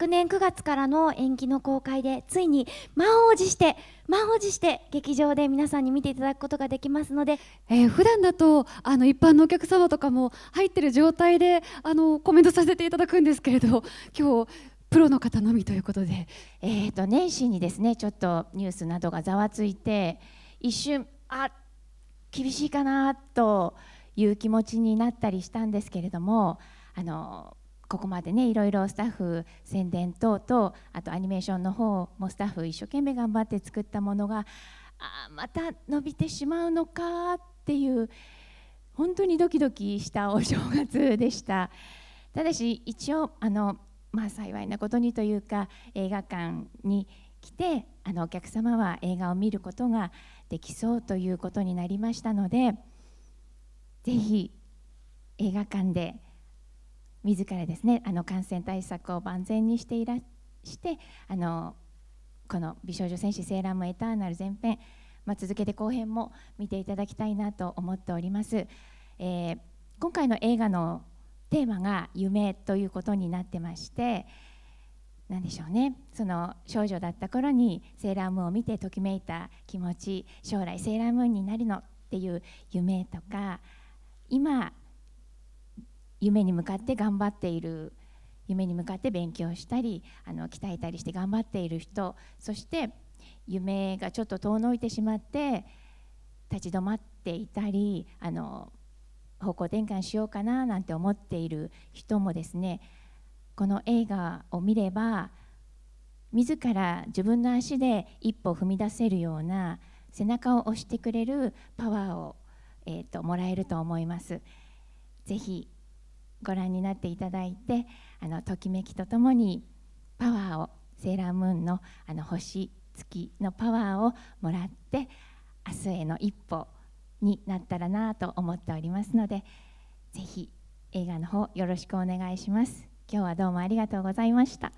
昨年9月からの延期の公開でついに満を持して満を持して劇場で皆さんに見ていただくことができますので、えー、普段だとあの一般のお客様とかも入ってる状態であのコメントさせていただくんですけれど今日プロの方のみということで、えーと年始にですねちょっとニュースなどがざわついて一瞬あ厳しいかなという気持ちになったりしたんですけれどもあのここまでねいろいろスタッフ宣伝等々あとアニメーションの方もスタッフ一生懸命頑張って作ったものがあまた伸びてしまうのかっていう本当にドキドキしたお正月でしたただし一応あの、まあ、幸いなことにというか映画館に来てあのお客様は映画を見ることができそうということになりましたので是非映画館で自らですねあの感染対策を万全にしていらしてあのこの美少女戦士セーラームエターナル前編、まあ、続けて後編も見ていただきたいなと思っております、えー、今回の映画のテーマが夢ということになってまして何でしょうねその少女だった頃にセーラームーンを見てときめいた気持ち将来セーラームーンになるのっていう夢とか今夢に向かって頑張っている夢に向かって勉強したりあの鍛えたりして頑張っている人そして夢がちょっと遠のいてしまって立ち止まっていたりあの方向転換しようかななんて思っている人もですねこの映画を見れば自ら自分の足で一歩踏み出せるような背中を押してくれるパワーを、えーと、もらえると思います。ぜひご覧になっていただいてあのときめきとともにパワーをセーラームーンのあの星月のパワーをもらって明日への一歩になったらなと思っておりますのでぜひ映画の方よろしくお願いします今日はどうもありがとうございました